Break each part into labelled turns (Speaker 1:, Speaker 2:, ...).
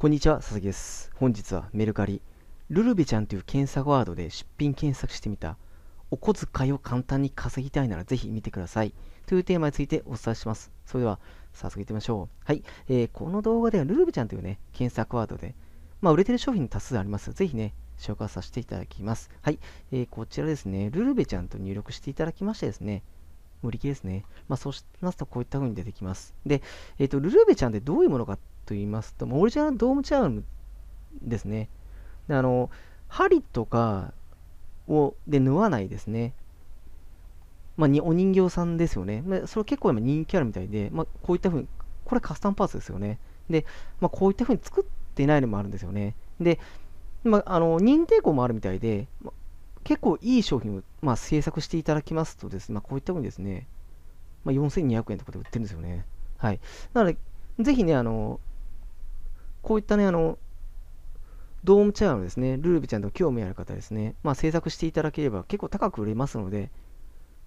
Speaker 1: こんにちは、佐々木です。本日はメルカリ、ルルベちゃんという検索ワードで出品検索してみた、お小遣いを簡単に稼ぎたいならぜひ見てください。というテーマについてお伝えします。それでは、早速いってみましょう。はい、えー、この動画ではルルベちゃんというね、検索ワードで、まあ、売れてる商品多数あります。ぜひね、紹介させていただきます。はい、えー、こちらですね、ルルベちゃんと入力していただきましてですね、売りですね。まあ、そうしますと、こういった風に出てきます。で、えっ、ー、と、ルルーベちゃんってどういうものかと言いますと、オリジナルドームチャームですね。で、あの、針とかを、で、縫わないですね。まあ、にお人形さんですよね。まあ、それ結構今人気あるみたいで、まあ、こういった風に、これカスタムパーツですよね。で、まあ、こういった風に作ってないのもあるんですよね。で、まあ、あの認定校もあるみたいで、まあ、結構いい商品をまあ、制作していただきますとですね、まあ、こういったふうにですね、まあ、4200円とかで売ってるんですよね。はい。なので、ぜひね、あの、こういったね、あの、ドームチェアのですね、ルルビちゃんと興味ある方ですね、まあ、制作していただければ結構高く売れますので、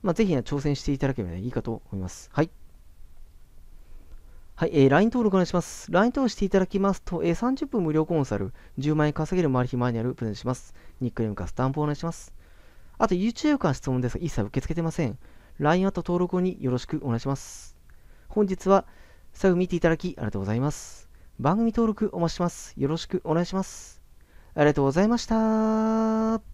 Speaker 1: まあ、ぜひ、ね、挑戦していただければ、ね、いいかと思います。はい。はい、えー、LINE 登録お願いします。LINE 登録していただきますと、えー、30分無料コンサル、10万円稼げるマル秘マニュアルプレゼントします。ニックネームかスタンプお願いします。あと YouTube から質問ですが一切受け付けてません。LINE アット登録によろしくお願いします。本日は最後見ていただきありがとうございます。番組登録お待ちします。よろしくお願いします。ありがとうございました。